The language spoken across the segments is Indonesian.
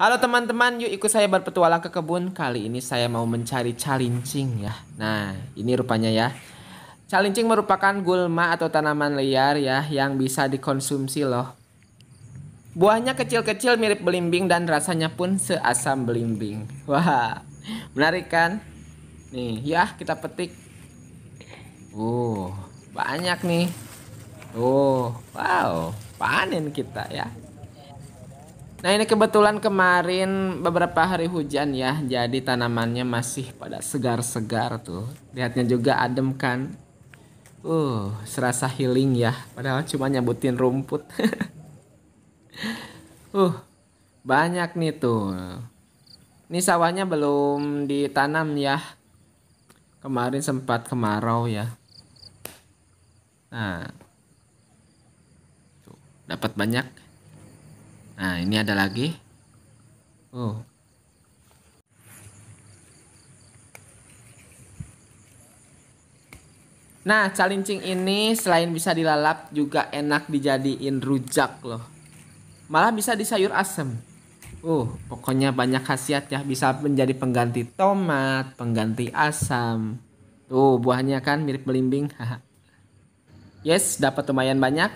Halo teman-teman, yuk ikut saya berpetualang ke kebun. Kali ini saya mau mencari calincing ya. Nah, ini rupanya ya. Calincing merupakan gulma atau tanaman liar ya yang bisa dikonsumsi loh. Buahnya kecil-kecil mirip belimbing dan rasanya pun seasam belimbing. Wah, menarik kan? Nih, ya kita petik. Uh, banyak nih. Oh, wow, panen kita ya. Nah ini kebetulan kemarin beberapa hari hujan ya, jadi tanamannya masih pada segar-segar tuh. Lihatnya juga adem kan. Uh, serasa healing ya. Padahal cuma nyebutin rumput. uh, banyak nih tuh. Ini sawahnya belum ditanam ya. Kemarin sempat kemarau ya. Nah, dapat banyak. Nah, ini ada lagi. Oh. Nah, calincing ini selain bisa dilalap juga enak dijadiin rujak loh. Malah bisa di sayur asem. Uh, pokoknya banyak khasiat ya, bisa menjadi pengganti tomat, pengganti asam. Tuh, buahnya kan mirip belimbing. yes, dapat lumayan banyak.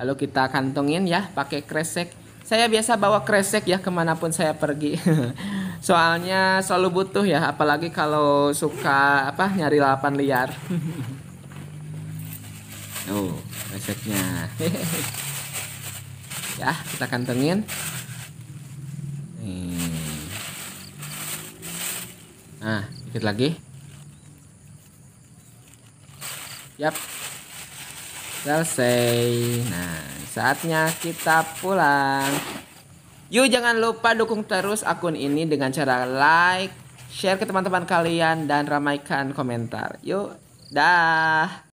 Lalu kita kantongin ya pakai kresek saya biasa bawa kresek ya kemanapun saya pergi. Soalnya selalu butuh ya, apalagi kalau suka apa nyari lapan liar. oh, kreseknya. ya, kita kantengin. Nah, sedikit lagi. Yap, selesai nah saatnya kita pulang yuk jangan lupa dukung terus akun ini dengan cara like share ke teman-teman kalian dan ramaikan komentar yuk dah